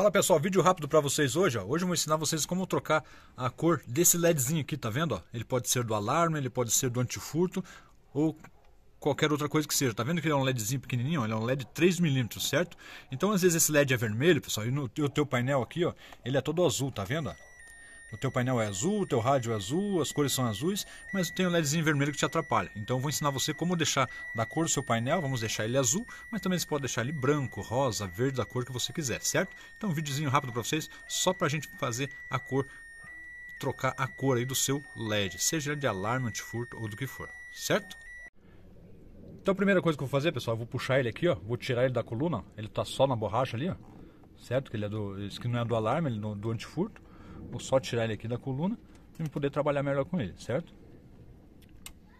Fala pessoal, vídeo rápido para vocês hoje. Ó. Hoje eu vou ensinar vocês como trocar a cor desse LEDzinho aqui, tá vendo? Ó? Ele pode ser do alarme, ele pode ser do antifurto ou qualquer outra coisa que seja. Tá vendo que ele é um LEDzinho pequenininho? Ele é um LED 3mm, certo? Então às vezes esse LED é vermelho, pessoal, e, no, o teu painel aqui, ó, ele é todo azul, tá vendo? O teu painel é azul, o teu rádio é azul, as cores são azuis, mas tem um LEDzinho vermelho que te atrapalha. Então eu vou ensinar você como deixar da cor do seu painel, vamos deixar ele azul, mas também você pode deixar ele branco, rosa, verde, da cor que você quiser, certo? Então um videozinho rápido para vocês, só para a gente fazer a cor, trocar a cor aí do seu LED, seja de alarme, antifurto ou do que for, certo? Então a primeira coisa que eu vou fazer, pessoal, eu vou puxar ele aqui, ó, vou tirar ele da coluna, ele está só na borracha ali, ó, certo? Que ele é do, isso que não é do alarme, ele é do antifurto. Vou só tirar ele aqui da coluna e poder trabalhar melhor com ele, certo?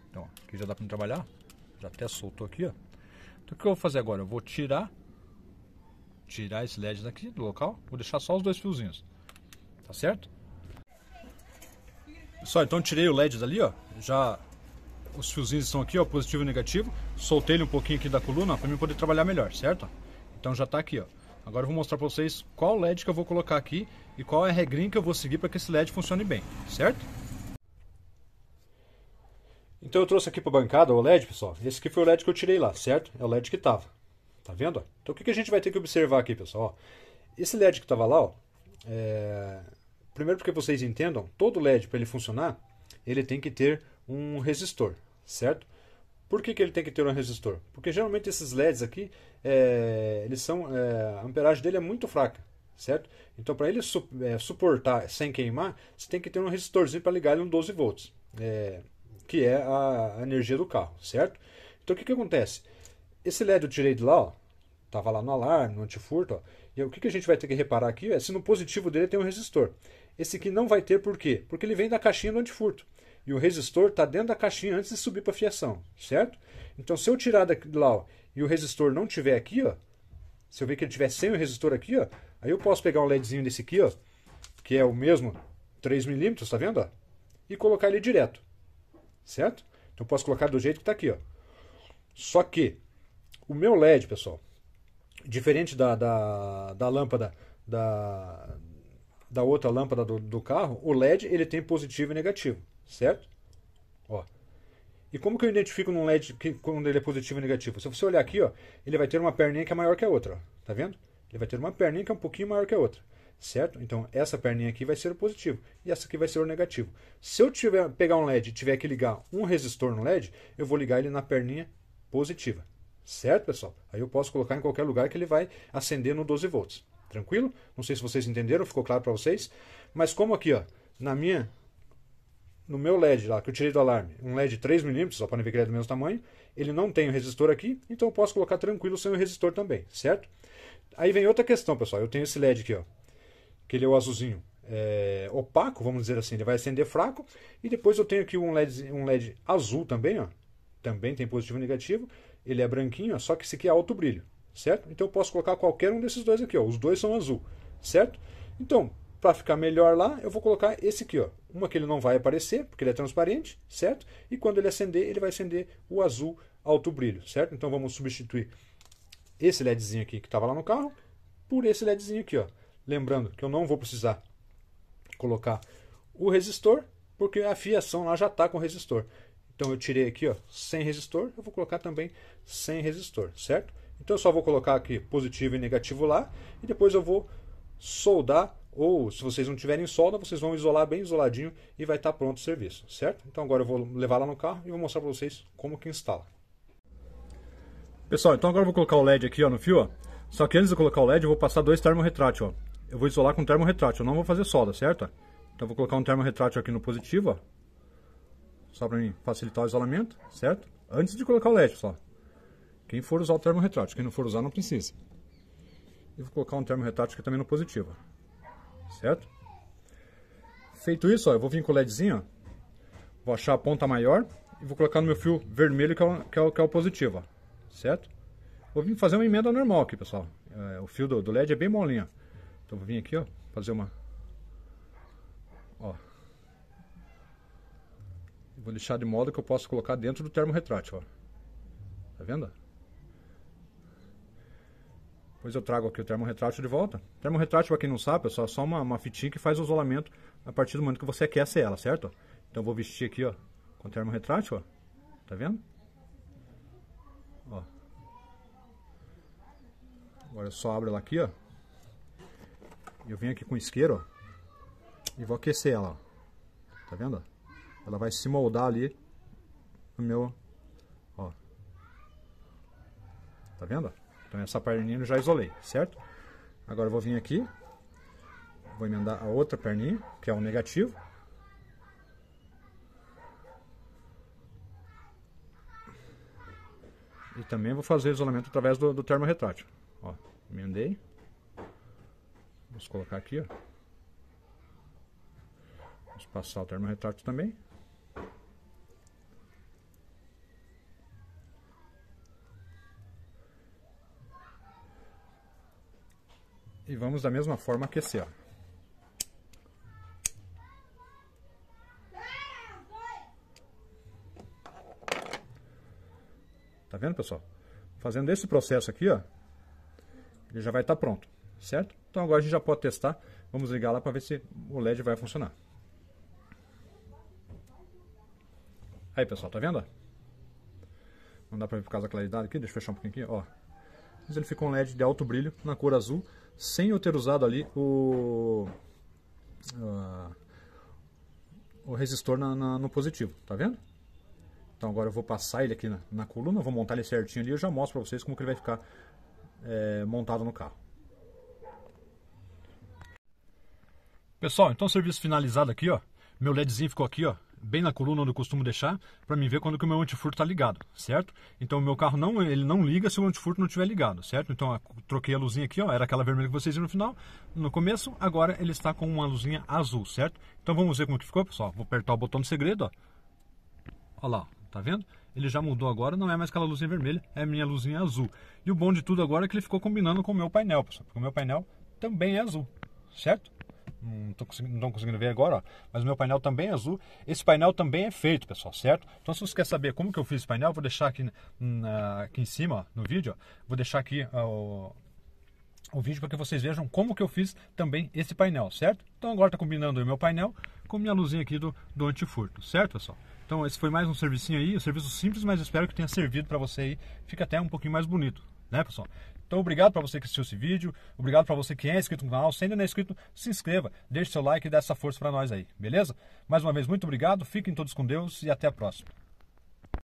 Então, aqui já dá para trabalhar. Já até soltou aqui, ó. Então, o que eu vou fazer agora? Eu vou tirar tirar esse LED daqui do local, vou deixar só os dois fiozinhos. Tá certo? Só, então tirei o LED dali, ó. Já os fiozinhos estão aqui, ó, positivo e negativo. Soltei ele um pouquinho aqui da coluna, para mim poder trabalhar melhor, certo? Então já está aqui, ó. Agora eu vou mostrar para vocês qual LED que eu vou colocar aqui e qual é a regrinha que eu vou seguir para que esse LED funcione bem, certo? Então eu trouxe aqui para a bancada o LED, pessoal. Esse aqui foi o LED que eu tirei lá, certo? É o LED que estava. Tá vendo? Então o que a gente vai ter que observar aqui, pessoal? Esse LED que estava lá, ó, é... primeiro porque vocês entendam, todo LED para ele funcionar, ele tem que ter um resistor, certo? Por que, que ele tem que ter um resistor? Porque geralmente esses LEDs aqui, é, eles são, é, a amperagem dele é muito fraca, certo? Então para ele su é, suportar sem queimar, você tem que ter um resistorzinho para ligar ele em 12 volts, é, que é a, a, energia do carro, certo? Então o que, que acontece? Esse LED eu tirei de lá, ó, tava lá no alarme, no antifurto, ó, e o que, que a gente vai ter que reparar aqui é se no positivo dele tem um resistor. Esse aqui não vai ter por quê? Porque ele vem da caixinha do antifurto e o resistor está dentro da caixinha antes de subir para a fiação, certo? Então, se eu tirar daqui de lá ó, e o resistor não tiver aqui, ó, se eu ver que ele tiver sem o resistor aqui, ó, aí eu posso pegar um LEDzinho desse aqui, ó, que é o mesmo 3mm, tá vendo? Ó, e colocar ele direto, certo? Então, eu posso colocar do jeito que está aqui. Ó. Só que o meu LED, pessoal, diferente da, da, da lâmpada da, da outra lâmpada do, do, carro, o LED ele tem positivo e negativo certo? Ó. E como que eu identifico num LED que, quando ele é positivo ou negativo? Se você olhar aqui, ó, ele vai ter uma perninha que é maior que a outra, ó. tá vendo? Ele vai ter uma perninha que é um pouquinho maior que a outra, certo? Então essa perninha aqui vai ser o positivo e essa aqui vai ser o negativo. Se eu tiver pegar um LED e tiver que ligar um resistor no LED, eu vou ligar ele na perninha positiva, certo, pessoal? Aí eu posso colocar em qualquer lugar que ele vai acender no 12 volts. Tranquilo? Não sei se vocês entenderam, ficou claro para vocês, mas como aqui, ó, na minha no meu LED lá, que eu tirei do alarme, um LED 3mm, só podem ver que ele é do mesmo tamanho, ele não tem o resistor aqui, então eu posso colocar tranquilo sem o resistor também, certo? Aí vem outra questão, pessoal, eu tenho esse LED aqui, ó, que ele é o azulzinho é, opaco, vamos dizer assim, ele vai acender fraco, e depois eu tenho aqui um LED, um LED azul também, ó, também tem positivo e negativo, ele é branquinho, ó, só que esse aqui é alto brilho, certo? Então eu posso colocar qualquer um desses dois aqui, ó, os dois são azul, certo? Então, para ficar melhor lá, eu vou colocar esse aqui, ó, uma que ele não vai aparecer, porque ele é transparente, certo? E quando ele acender, ele vai acender o azul alto brilho, certo? Então vamos substituir esse LEDzinho aqui que estava lá no carro por esse LEDzinho aqui, ó. Lembrando que eu não vou precisar colocar o resistor, porque a fiação lá já está com resistor. Então eu tirei aqui, ó, sem resistor, eu vou colocar também sem resistor, certo? Então eu só vou colocar aqui positivo e negativo lá e depois eu vou soldar ou se vocês não tiverem solda, vocês vão isolar bem isoladinho e vai estar tá pronto o serviço, certo? Então agora eu vou levar lá no carro e vou mostrar para vocês como que instala. Pessoal, então agora eu vou colocar o LED aqui ó, no fio, ó. só que antes de colocar o LED eu vou passar dois termorretrátil, ó. eu vou isolar com termorretrátil, eu não vou fazer solda, certo? Então eu vou colocar um termorretrátil aqui no positivo, ó. só para facilitar o isolamento, certo? Antes de colocar o LED, pessoal. Quem for usar o termorretrátil, quem não for usar não precisa. E vou colocar um termorretrátil aqui também no positivo, ó certo? Feito isso, ó, eu vou vir com o LEDzinho, ó, vou achar a ponta maior e vou colocar no meu fio vermelho que é o, que é o, que é o positivo, ó, certo? Vou vir fazer uma emenda normal aqui, pessoal. É, o fio do, do, LED é bem molinho, então vou vir aqui, ó, fazer uma... Ó. Vou lixar de modo que eu possa colocar dentro do termo retrátil, ó. Tá vendo? Depois eu trago aqui o termorretrátil de volta. termorretrátil, para quem não sabe, pessoal, é só uma, uma fitinha que faz o isolamento a partir do momento que você aquece ela, certo? Então eu vou vestir aqui, ó, com o termorretrátil, ó. Tá vendo? Ó. Agora eu só abro ela aqui, ó. Eu venho aqui com o isqueiro, ó. E vou aquecer ela, ó. Tá vendo? Ela vai se moldar ali no meu, ó. Tá vendo? Então essa perninha eu já isolei, certo? Agora eu vou vir aqui, vou emendar a outra perninha, que é o negativo. E também vou fazer isolamento através do, do termorretrátil. Ó, emendei. Vamos colocar aqui, ó. Vamos passar o termorretrátil também. e vamos da mesma forma aquecer. Ó. Tá vendo, pessoal? Fazendo esse processo aqui, ó, ele já vai estar tá pronto, certo? Então agora a gente já pode testar. Vamos ligar lá para ver se o LED vai funcionar. Aí, pessoal, tá vendo? Não dá para ver por causa da claridade aqui. Deixa eu fechar um pouquinho aqui, ó mas ele ficou um LED de alto brilho na cor azul, sem eu ter usado ali o, uh, o resistor na, na, no positivo, tá vendo? Então agora eu vou passar ele aqui na, na coluna, vou montar ele certinho ali e eu já mostro para vocês como que ele vai ficar é, montado no carro. Pessoal, então serviço finalizado aqui, ó. Meu LEDzinho ficou aqui, ó, bem na coluna onde eu costumo deixar, para me ver quando que o meu antifurto está ligado, certo? Então o meu carro não, ele não liga se o antifurto não estiver ligado, certo? Então troquei a luzinha aqui, ó, era aquela vermelha que vocês viram no final, no começo, agora ele está com uma luzinha azul, certo? Então vamos ver como que ficou, pessoal. Vou apertar o botão do segredo, ó. Olha lá, tá vendo? Ele já mudou agora, não é mais aquela luzinha vermelha, é minha luzinha azul. E o bom de tudo agora é que ele ficou combinando com o meu painel, pessoal, porque o meu painel também é azul, certo? não estão conseguindo, conseguindo, ver agora, ó, mas o meu painel também é azul. Esse painel também é feito, pessoal, certo? Então, se você quer saber como que eu fiz esse painel, vou deixar aqui, hum, na, aqui em cima ó, no vídeo, ó, vou deixar aqui o, o vídeo para que vocês vejam como que eu fiz também esse painel, certo? Então, agora está combinando o meu painel com minha luzinha aqui do, do antifurto, certo, pessoal? Então, esse foi mais um servicinho aí, um serviço simples, mas espero que tenha servido para você aí. Fica até um pouquinho mais bonito né, pessoal? Então, obrigado para você que assistiu esse vídeo, obrigado para você que é inscrito no canal. Se ainda não é inscrito, se inscreva, deixe seu like e dê essa força para nós aí, beleza? Mais uma vez, muito obrigado, fiquem todos com Deus e até a próxima.